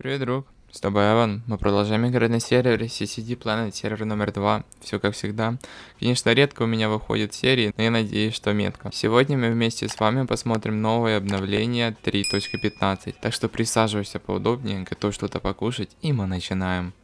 Привет, друг. С тобой Эван. Мы продолжаем играть на сервере CCD Planet, сервер номер 2. Все как всегда. Конечно, редко у меня выходят серии, но я надеюсь, что метко. Сегодня мы вместе с вами посмотрим новое обновление 3.15. Так что присаживайся поудобнее, готовь что-то покушать, и мы начинаем.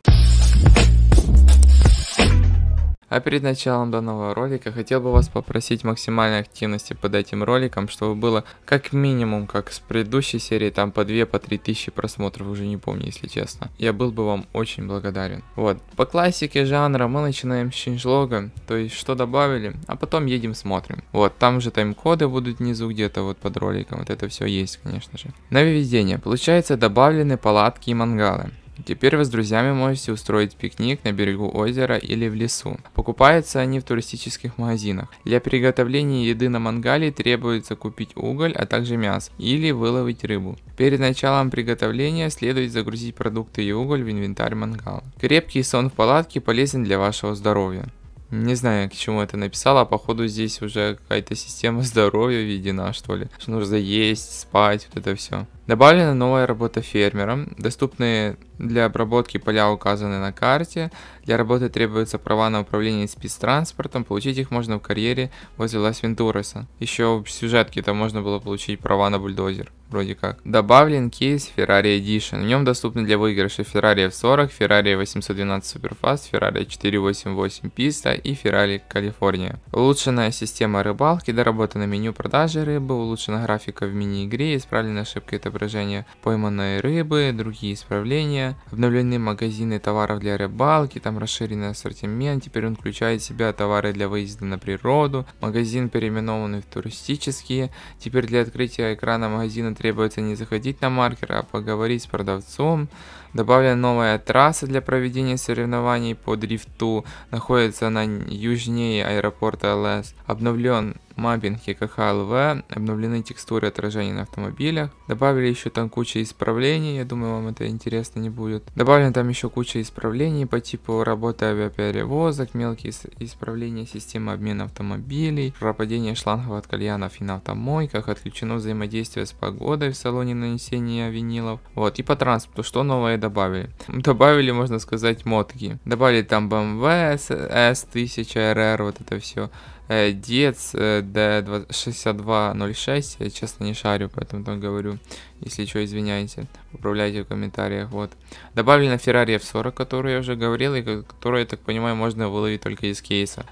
А перед началом данного ролика хотел бы вас попросить максимальной активности под этим роликом, чтобы было как минимум, как с предыдущей серии, там по 2-3 по тысячи просмотров, уже не помню, если честно. Я был бы вам очень благодарен. Вот, по классике жанра мы начинаем с чинжлога, то есть что добавили, а потом едем смотрим. Вот, там же тайм-коды будут внизу где-то вот под роликом, вот это все есть, конечно же. На Нововведение. Получается добавлены палатки и мангалы. Теперь вы с друзьями можете устроить пикник на берегу озера или в лесу. Покупаются они в туристических магазинах. Для приготовления еды на мангале требуется купить уголь, а также мясо или выловить рыбу. Перед началом приготовления следует загрузить продукты и уголь в инвентарь мангала. Крепкий сон в палатке полезен для вашего здоровья. Не знаю, к чему это написала, а походу здесь уже какая-то система здоровья введена, что ли. Что нужно есть, спать, вот это все. Добавлена новая работа фермером. доступные для обработки поля указаны на карте, для работы требуются права на управление спецтранспортом, получить их можно в карьере возле Лас вентуреса Еще в сюжетке там можно было получить права на бульдозер вроде как. Добавлен кейс Ferrari Edition. В нем доступны для выигрыша Ferrari F40, Ferrari 812 Superfast, Ferrari 488 Pista и Ferrari California. Улучшенная система рыбалки, доработано меню продажи рыбы, улучшена графика в мини-игре, исправлены ошибки отображения пойманной рыбы, другие исправления, обновлены магазины товаров для рыбалки, там там расширенный ассортимент, теперь он включает в себя товары для выезда на природу, магазин переименованный в туристические, теперь для открытия экрана магазина требуется не заходить на маркер, а поговорить с продавцом, Добавлена новая трасса для проведения соревнований по дрифту, находится она южнее аэропорта ЛС. Обновлен маппинг ЕКХ ЛВ, обновлены текстуры отражений на автомобилях, добавили еще там куча исправлений, я думаю вам это интересно не будет. Добавлено там еще куча исправлений по типу работы авиаперевозок, мелкие исправления системы обмена автомобилей, пропадение шлангов от кальянов и на автомойках, отключено взаимодействие с погодой в салоне нанесения винилов. Вот, и по транспорту, что новое добавили? Добавили, можно сказать, мотки. Добавили там BMW S1000RR, вот это все. Э, Дец D6206, э, я честно не шарю, поэтому там говорю, если что, извиняйте, управляйте в комментариях, вот. Добавлена Ferrari F40, которую я уже говорил, и которую, я так понимаю, можно выловить только из кейса.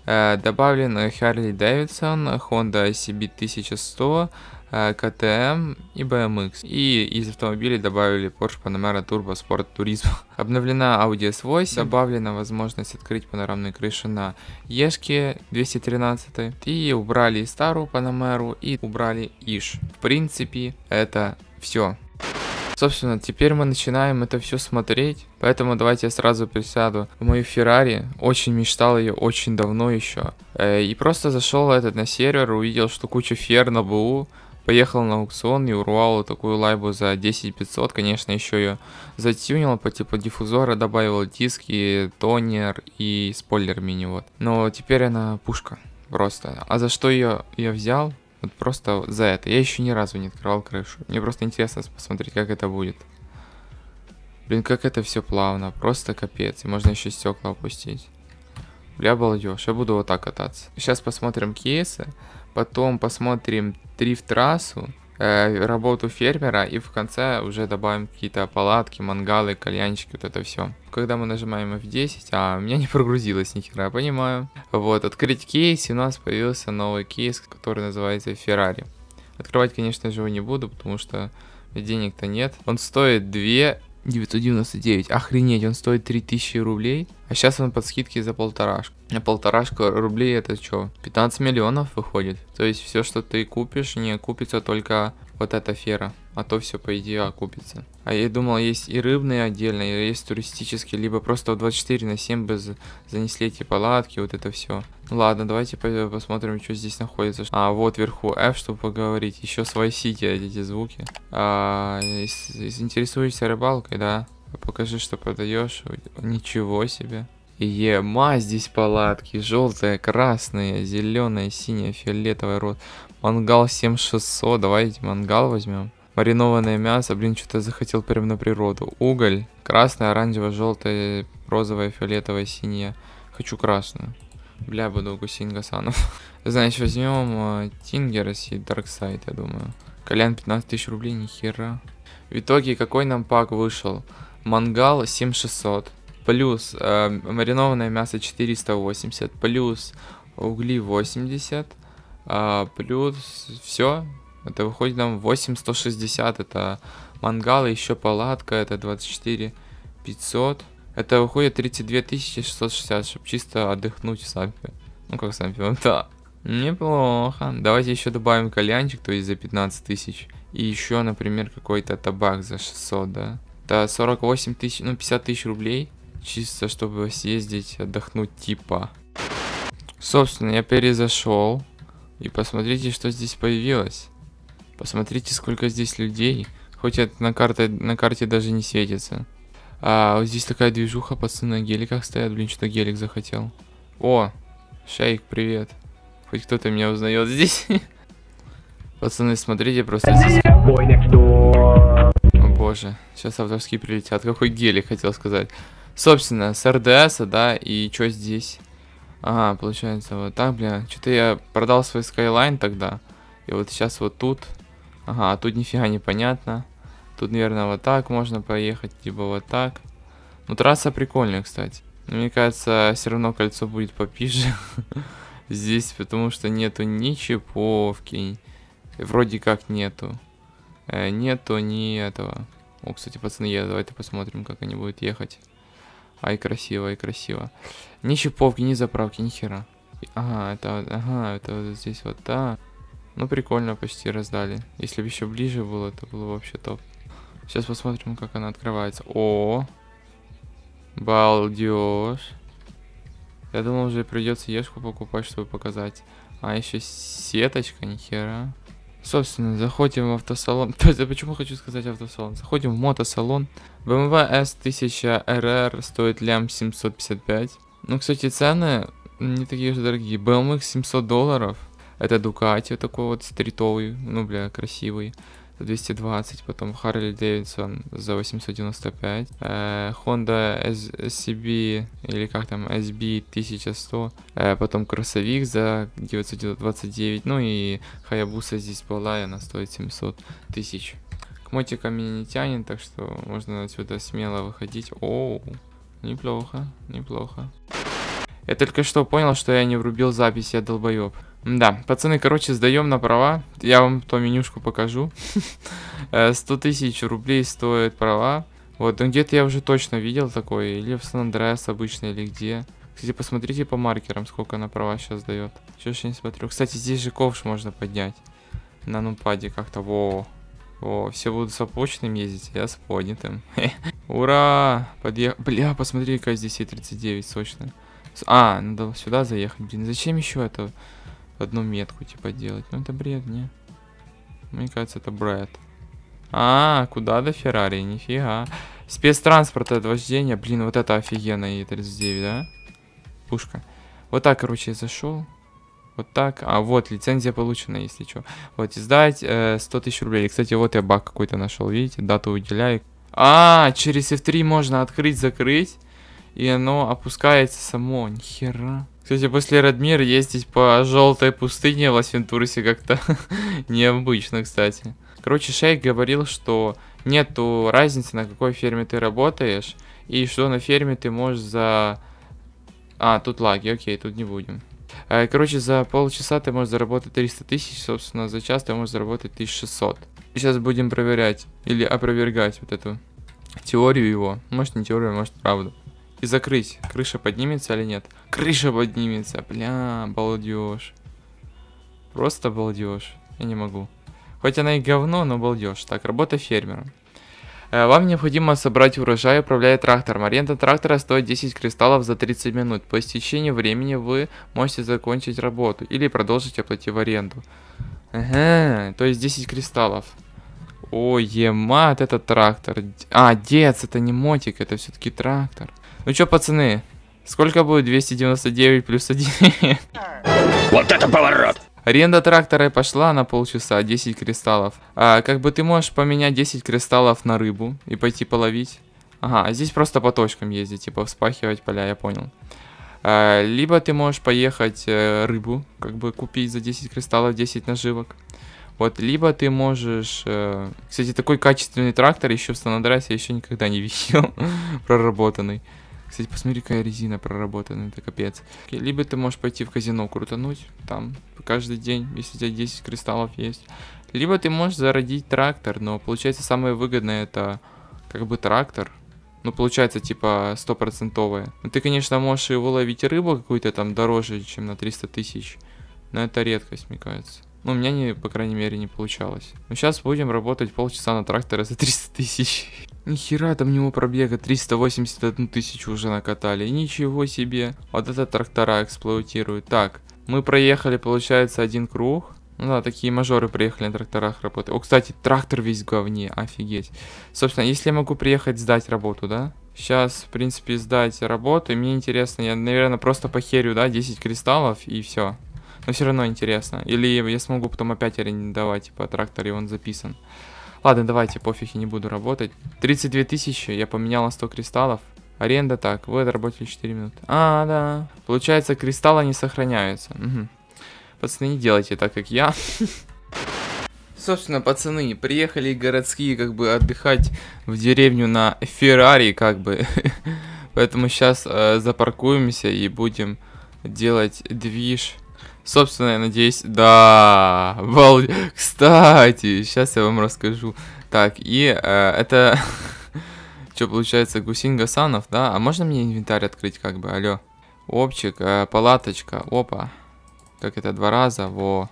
Добавлен Harley Davidson, Honda CB1100, Э, КТМ и BMX. И из автомобилей добавили Porsche Panamera Turbo Sport Turismo. Обновлена Audi S8, добавлена возможность открыть панорамные крыши на Ешке 213 и убрали старую Panamera и убрали Иш. В принципе, это все. Собственно, теперь мы начинаем это все смотреть, поэтому давайте я сразу присяду в мою Феррари. Очень мечтал ее очень давно еще. Э, и просто зашел этот на сервер, увидел, что куча фер на БУ, Поехал на аукцион и урвал такую лайбу за 10 500, конечно, еще ее затюнил по типу диффузора, добавил диски, тонер и спойлер мини вот. Но теперь она пушка просто. А за что ее я взял? Вот просто за это. Я еще ни разу не открывал крышу. Мне просто интересно посмотреть, как это будет. Блин, как это все плавно. Просто капец. И можно еще стекла опустить. Бля, балдеж. Я буду вот так кататься. Сейчас посмотрим кейсы. Потом посмотрим трифт трассу, э, работу фермера и в конце уже добавим какие-то палатки, мангалы, кальянчики, вот это все. Когда мы нажимаем F10, а у меня не прогрузилось ни понимаю. Вот, открыть кейс, и у нас появился новый кейс, который называется Ferrari. Открывать, конечно же, его не буду, потому что денег-то нет. Он стоит 2 999. Охренеть, он стоит 3000 рублей. А сейчас он под скидки за полторашку. на полторашку рублей это что? 15 миллионов выходит. То есть все, что ты купишь, не купится только вот эта фера, а то все по идее окупится. А я думал, есть и рыбные отдельно, и есть туристические, либо просто в 24 на 7 бы занесли эти палатки, вот это все. Ну ладно, давайте посмотрим, что здесь находится. А, вот вверху F, чтобы поговорить. Еще с Вайсити а эти звуки. А, интересуешься рыбалкой, да? Покажи, что продаешь. Ничего себе. Ема, здесь палатки. Желтая, красная, зеленая, синяя, фиолетовая, рот. Мангал 7600. Давайте мангал возьмем. Маринованное мясо. Блин, что-то захотел прям на природу. Уголь. Красная, оранжевая, желтая, розовая, фиолетовая, синяя. Хочу красную. Бля, буду укусить Гасанов. Значит, возьмем э, а, Тингерс и Дарксайд, я думаю. Колян 15 тысяч рублей, нихера. В итоге, какой нам пак вышел? Мангал 7600 плюс э, маринованное мясо 480, плюс угли 80, э, а, плюс все, это выходит нам 8160, это мангал, еще палатка, это 24 500, это выходит 32 660, чтобы чисто отдохнуть в Сампе. Ну как в Сампе, да. Неплохо. Давайте еще добавим кальянчик, то есть за 15 тысяч. И еще, например, какой-то табак за 600, да. Это 48 тысяч, ну 50 тысяч рублей чисто чтобы съездить отдохнуть типа. Собственно, я перезашел. И посмотрите, что здесь появилось. Посмотрите, сколько здесь людей. Хоть это на, карте, на карте даже не светится. А вот здесь такая движуха, пацаны на геликах стоят. Блин, что-то гелик захотел. О, Шейк, привет. Хоть кто-то меня узнает здесь. Пацаны, смотрите, просто здесь... О боже, сейчас авторские прилетят. Какой гелик, хотел сказать. Собственно, с РДС, да, и что здесь? Ага, получается, вот так, бля. Что-то я продал свой Skyline тогда. И вот сейчас вот тут. Ага, а тут нифига непонятно. Тут, наверное, вот так можно проехать, либо вот так. Ну, трасса прикольная, кстати. Но мне кажется, все равно кольцо будет попиже. Здесь, потому что нету ни чеповки. Вроде как нету. Э, нету ни этого. О, кстати, пацаны, я, давайте посмотрим, как они будут ехать. Ай, красиво, ай, красиво. Ни щиповки, ни заправки, ни хера. Ага, это, ага, это вот здесь вот, да. Ну, прикольно, почти раздали. Если бы еще ближе было, это было вообще топ. Сейчас посмотрим, как она открывается. О, балдеж. Я думал, уже придется ешку покупать, чтобы показать. А, еще сеточка, ни хера. Собственно, заходим в автосалон. То есть, а почему хочу сказать автосалон? Заходим в мотосалон. BMW S1000 RR стоит лям 755. Ну, кстати, цены не такие же дорогие. BMW 700 долларов. Это Ducati такой вот стритовый, ну, бля, красивый за 220, потом Харли Дэвидсон за 895, э, Honda SCB или как там SB 1100, э, потом Красовик за 929, ну и Хаябуса здесь была, и она стоит 700 тысяч. К мотикам меня не тянет, так что можно отсюда смело выходить. Оу, неплохо, неплохо. Я только что понял, что я не врубил запись, я долбоеб. Да, пацаны, короче, сдаем на права. Я вам то менюшку покажу. 100 э, тысяч рублей стоит права. Вот, ну где-то я уже точно видел такое. Или в Сан-Андреас обычно, или где. Кстати, посмотрите по маркерам, сколько она права сейчас дает. Чего ж я не смотрю. Кстати, здесь же ковш можно поднять. На нумпаде как-то. Во. во, все будут с опущенным ездить, а я с поднятым. Ура! Подъехал. Бля, посмотри, какая здесь Е39 сочная. А, надо сюда заехать. Блин, зачем еще это? одну метку типа делать. Ну это бред, не? Мне кажется, это бред. А, куда до Феррари? Нифига. Спецтранспорт от вождения. Блин, вот это офигенно, Е39, да? Пушка. Вот так, короче, зашел. Вот так. А, вот, лицензия получена, если что. Вот, издать э, 100 тысяч рублей. Кстати, вот я баг какой-то нашел, видите? Дату выделяю. А, через F3 можно открыть, закрыть. И оно опускается само. Нихера. Кстати, после Радмир ездить по желтой пустыне в Лас-Вентурисе как-то необычно, кстати. Короче, Шейк говорил, что нету разницы, на какой ферме ты работаешь, и что на ферме ты можешь за... А, тут лаги, окей, тут не будем. Э, короче, за полчаса ты можешь заработать 300 тысяч, собственно, за час ты можешь заработать 1600. Сейчас будем проверять или опровергать вот эту теорию его. Может, не теорию, может, правду. И закрыть. Крыша поднимется или нет? Крыша поднимется. Бля, балдеж. Просто балдеж. Я не могу. Хоть она и говно, но балдеж. Так, работа фермера. Э, вам необходимо собрать урожай, управляя трактором. Аренда трактора стоит 10 кристаллов за 30 минут. По истечении времени вы можете закончить работу или продолжить оплатив аренду. Ага, то есть 10 кристаллов. Ой, мат, это трактор. А, дец, это не мотик, это все-таки трактор. Ну чё, пацаны, сколько будет 299 плюс 1? Вот это поворот! Аренда трактора пошла на полчаса, 10 кристаллов. А, как бы ты можешь поменять 10 кристаллов на рыбу и пойти половить. Ага, а здесь просто по точкам ездить, типа вспахивать поля, я понял. А, либо ты можешь поехать э, рыбу, как бы купить за 10 кристаллов 10 наживок. Вот, либо ты можешь... Э... Кстати, такой качественный трактор еще в Сан-Андреасе еще никогда не видел, проработанный. Кстати, посмотри, какая резина проработана, это капец. Либо ты можешь пойти в казино крутануть, там, каждый день, если у тебя 10 кристаллов есть. Либо ты можешь зародить трактор, но получается самое выгодное это как бы трактор. Ну, получается, типа, стопроцентовое. Ну, ты, конечно, можешь его ловить рыбу какую-то там дороже, чем на 300 тысяч. Но это редкость, мне кажется. Ну, у меня, не, по крайней мере, не получалось. Но ну, сейчас будем работать полчаса на тракторе за 300 тысяч. Нихера там у него пробега 381 тысячу уже накатали. Ничего себе. Вот это трактора эксплуатируют. Так, мы проехали, получается, один круг. Ну да, такие мажоры приехали на тракторах работать. О, кстати, трактор весь в говне, офигеть. Собственно, если я могу приехать сдать работу, да? Сейчас, в принципе, сдать работу. И мне интересно, я, наверное, просто похерю, да, 10 кристаллов и все. Но все равно интересно. Или я смогу потом опять арендовать, типа, трактор, и он записан. Ладно, давайте, пофиг, я не буду работать. 32 тысячи, я поменял на 100 кристаллов. Аренда так, вы отработали 4 минуты. А, да. Получается, кристаллы не сохраняются. Угу. Пацаны, не делайте так, как я. Собственно, пацаны, приехали городские как бы отдыхать в деревню на Феррари, как бы. Поэтому сейчас э, запаркуемся и будем делать движ Собственно, я надеюсь... Да! Вал... Кстати, сейчас я вам расскажу. Так, и э, это... Что, получается, Гусин Гасанов, да? А можно мне инвентарь открыть, как бы? Алло. Опчик, э, палаточка. Опа. Как это, два раза? Во.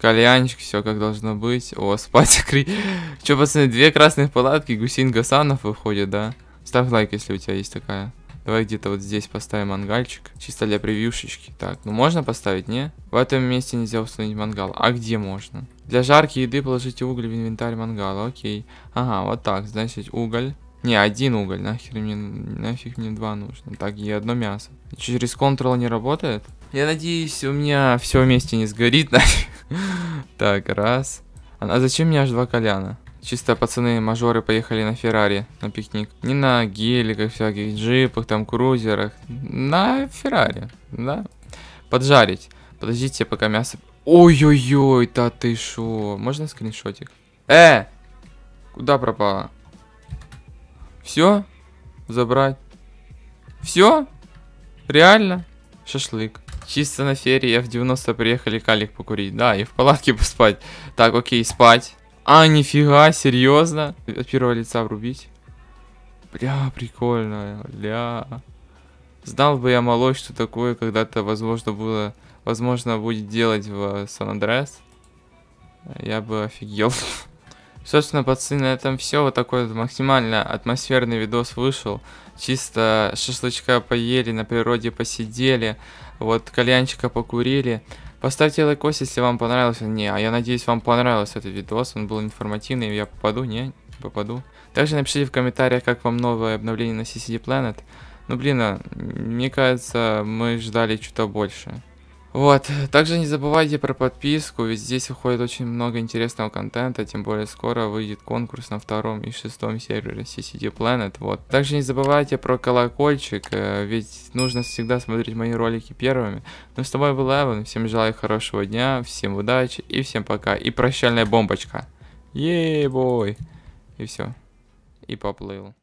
Кальянчик, все как должно быть. О, спать открыть. Что, пацаны, две красных палатки, Гусин Гасанов выходит, да? Ставь лайк, если у тебя есть такая. Давай где-то вот здесь поставим мангальчик. Чисто для превьюшечки. Так, ну можно поставить, не? В этом месте нельзя установить мангал. А где можно? Для жарки еды положите уголь в инвентарь мангала. Окей. Ага, вот так. Значит, уголь. Не, один уголь, нахер мне, нафиг мне два нужно. Так, и одно мясо. Через Ctrl не работает? Я надеюсь, у меня все вместе не сгорит, Так, раз. А зачем мне аж два коляна? Чисто пацаны-мажоры поехали на Феррари на пикник. Не на геликах всяких, джипах, там, крузерах. На Феррари, да? Поджарить. Подождите, пока мясо... Ой-ой-ой, да ты шо? Можно скриншотик? Э! Куда пропала? Все? Забрать? Все? Реально? Шашлык. Чисто на фере я в 90 приехали калик покурить. Да, и в палатке поспать. Так, окей, спать. А, нифига, серьезно? От первого лица врубить? Бля, прикольно, бля. Знал бы я малой, что такое когда-то возможно было, возможно будет делать в Сан Андреас. Я бы офигел. Собственно, пацаны, на этом все. Вот такой вот максимально атмосферный видос вышел. Чисто шашлычка поели, на природе посидели, вот кальянчика покурили. Поставьте лайк, если вам понравился. Не, а я надеюсь, вам понравился этот видос. Он был информативный, я попаду, не? Попаду. Также напишите в комментариях, как вам новое обновление на CCD Planet. Ну, блин, а, мне кажется, мы ждали что-то больше. Вот, также не забывайте про подписку, ведь здесь выходит очень много интересного контента, тем более скоро выйдет конкурс на втором и шестом сервере CCD Planet, вот. Также не забывайте про колокольчик, э, ведь нужно всегда смотреть мои ролики первыми. Ну, с тобой был Эван, всем желаю хорошего дня, всем удачи и всем пока, и прощальная бомбочка. Ей, бой! И все. И поплыл.